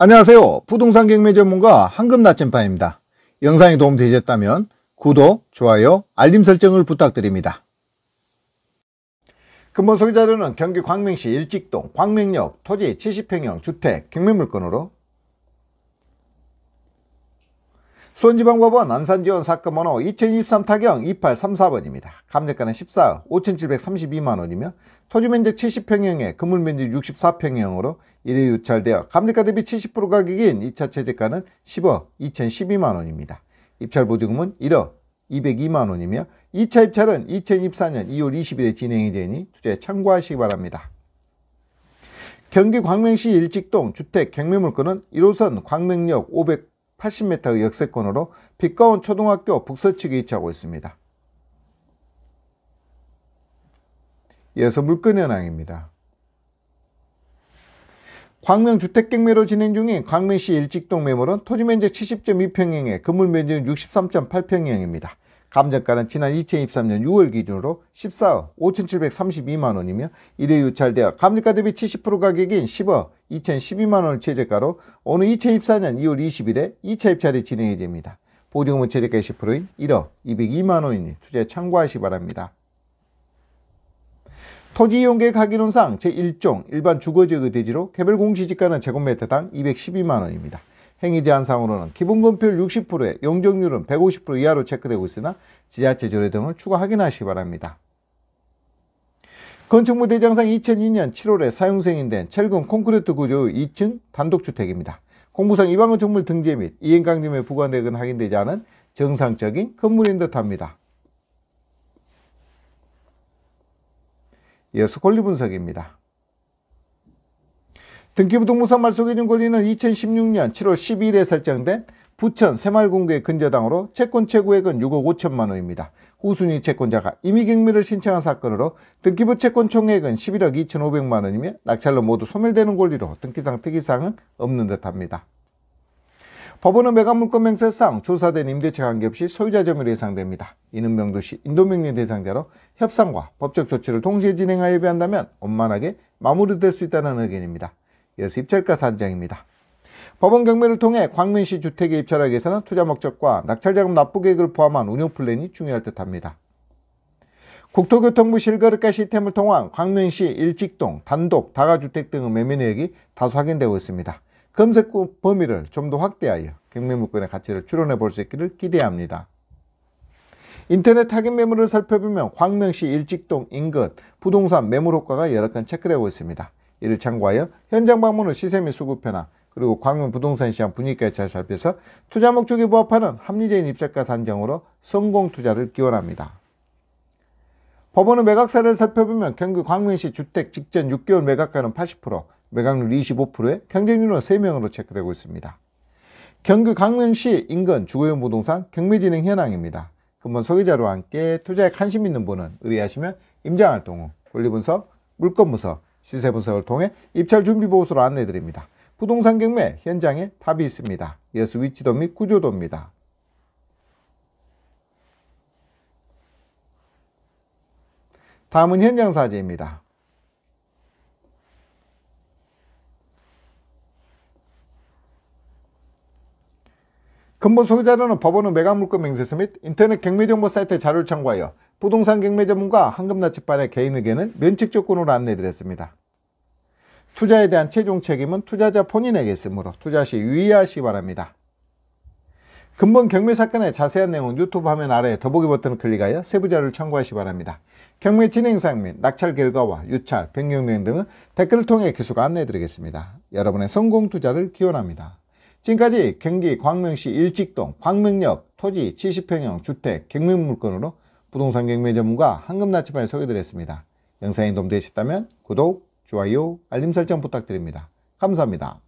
안녕하세요. 부동산 경매 전문가 황금 나침반입니다. 영상이 도움되셨다면 구독, 좋아요, 알림 설정을 부탁드립니다. 근본 소개자료는 경기 광명시 일직동 광명역 토지 70평형 주택 경매 물건으로 수원지방법원 안산지원 사건번호 2023 타경 2834번입니다. 감정가는 14억 5732만원이며 토지면적 70평형에 건물면적 64평형으로 1회 유찰되어 감정가 대비 70% 가격인 2차 체제가는 10억 2012만원입니다. 입찰보증금은 1억 202만원이며 2차 입찰은 2024년 2월 20일에 진행이 되니 투자에 참고하시기 바랍니다. 경기 광명시 일직동 주택 경매물건은 1호선 광명역 500 80m 역세권으로 빛가온 초등학교 북서측에 위치하고 있습니다. 이어서 물건현황입니다. 광명 주택경매로 진행 중인 광명시 일직동 매물은 토지면적 70.2평형에 건물면적 63.8평형입니다. 감정가는 지난 2023년 6월 기준으로 14억 5,732만원이며 일회 유찰되어 감정가 대비 70% 가격인 10억 2,012만원을 최저가로 오는 2024년 2월 20일에 2차 입찰이 진행이 됩니다. 보증금은 최저가의 10%인 1억 202만원이니 투자에 참고하시기 바랍니다. 토지이용계획 하기론상 제1종 일반 주거지역의 대지로 개별공시지가는 제곱미터당 212만원입니다. 행위 제한상으로는 기본건표율 60%에 용적률은 150% 이하로 체크되고 있으나 지자체 조례 등을 추가 확인하시기 바랍니다. 건축물 대장상 2002년 7월에 사용승인된 철근 콘크리트 구조의 2층 단독주택입니다. 공부상 이방건축물 등재 및 이행강점의 부과내역은 확인되지 않은 정상적인 건물인 듯합니다. 이어서 권리분석입니다. 등기부등본상 말소기준 권리는 2016년 7월 12일에 설정된 부천 새마을공의 근저당으로 채권 최고액은 6억 5천만 원입니다. 후순위 채권자가 임의경매를 신청한 사건으로 등기부 채권 총액은 11억 2,500만 원이며 낙찰로 모두 소멸되는 권리로 등기상 특이사항은 없는 듯합니다. 법원은 매각물권 명세상 조사된 임대차 관계없이 소유자 점유로 예상됩니다. 이는 명도시 인도명령 대상자로 협상과 법적 조치를 동시에 진행하여 예비한다면 원만하게 마무리될 수 있다는 의견입니다. 예습철가산장입니다 법원 경매를 통해 광명시 주택에 입찰하기 위해서는 투자 목적과 낙찰자금 납부 계획을 포함한 운영 플랜이 중요할 듯합니다. 국토교통부 실거래가 시스템을 통한 광명시 일직동, 단독, 다가주택 등의 매매 내역이 다수 확인되고 있습니다. 검색 범위를 좀 더 확대하여 경매 물건의 가치를 추론해 볼 수 있기를 기대합니다. 인터넷 타깃 매물을 살펴보면 광명시 일직동 인근 부동산 매물 효과가 여러 건 체크되고 있습니다. 이를 참고하여 현장 방문 을 시세 및 수급 변화 그리고 광명 부동산 시장 분위기까지 잘 살펴서 투자 목적에 부합하는 합리적인 입찰가 산정으로 성공 투자를 기원합니다. 법원의 매각사를 살펴보면 경기 광명시 주택 직전 6개월 매각가는 80%, 매각률 25%에 경쟁률은 3명으로 체크되고 있습니다. 경기 광명시 인근 주거용 부동산 경매 진행 현황입니다. 금번 소개자료와 함께 투자에 관심 있는 분은 의뢰하시면 임장활동 후 권리분석, 물건분석, 시세 분석을 통해 입찰 준비 보수로 안내 드립니다. 부동산 경매 현장에 답이 있습니다. 이어 위치도 및 구조도입니다. 다음은 현장 사진입니다. 근본 소유자료는 법원의 매각 물건 명세서 및 인터넷 경매 정보 사이트 자료를 참고하여 부동산 경매 전문가 황금나치반의 개인 의견을 면책 조건으로 안내드렸습니다. 투자에 대한 최종 책임은 투자자 본인에게 있으므로 투자 시 유의하시기 바랍니다. 금번 경매 사건의 자세한 내용은 유튜브 화면 아래 더보기 버튼을 클릭하여 세부 자료를 참고하시기 바랍니다. 경매 진행상 및 낙찰 결과와 유찰, 변경 내용 등은 댓글을 통해 계속 안내해드리겠습니다. 여러분의 성공 투자를 기원합니다. 지금까지 경기 광명시 일직동 광명역 토지 70평형 주택 경매물건으로 부동산 경매 전문가 황금나치반에 소개드렸습니다. 영상이 도움되셨다면 구독, 좋아요, 알림 설정 부탁드립니다. 감사합니다.